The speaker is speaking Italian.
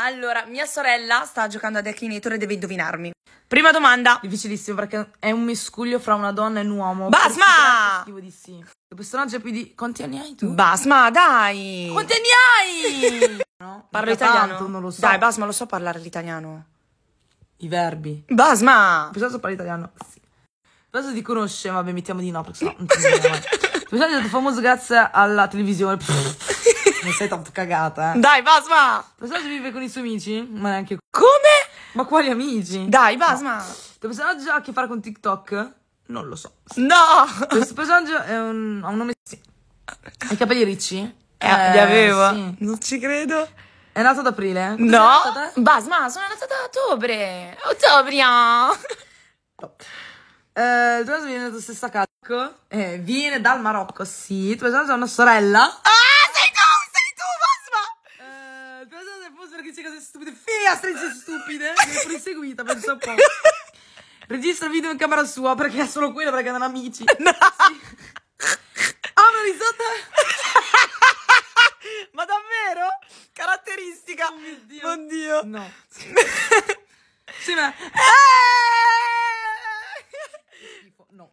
Allora, mia sorella sta giocando a Declinator e deve indovinarmi. Prima domanda. Difficilissimo perché è un miscuglio fra una donna e un uomo. Basma! Schifo di sì. Il personaggio è più di... Quanti anni hai tu? Basma, dai! Quanti anni hai? no? Parlo italiano? Tanto, non lo so. Dai, Basma, lo so parlare l'italiano. I verbi. Basma! Pensavo parli italiano. Sì. Adesso ti conosce, vabbè, mettiamo di no perché sennò non ti Pensavo è stato famoso grazie alla televisione non sei tanto cagata. Eh. Dai, Basma! Lo sai se vive con i suoi amici? Ma neanche... Come? Ma quali amici? Dai, Basma! No. Tuo personaggio ha a che fare con TikTok? Non lo so. No! Questo personaggio è un, ha un nome... Sì. Ha i capelli ricci? Eh, eh li avevo. Sì. Non ci credo. È nato ad aprile? Cosa no! Basma, sono nata ad ottobre! Ottobre! No. Eh, il tuo personaggio viene dalla stessa casa. Eh, viene dal Marocco, sì. Il tuo personaggio ha una sorella. cose stupide. Figa, stupide. Mi eh, è proseguita, penso un po'. Registra video in camera sua perché è solo quello, perché non amici. No. Sì. Ha una risata. Ma davvero? Caratteristica. Oh mio Dio. Oddio. No. sì, ma... Eh! No.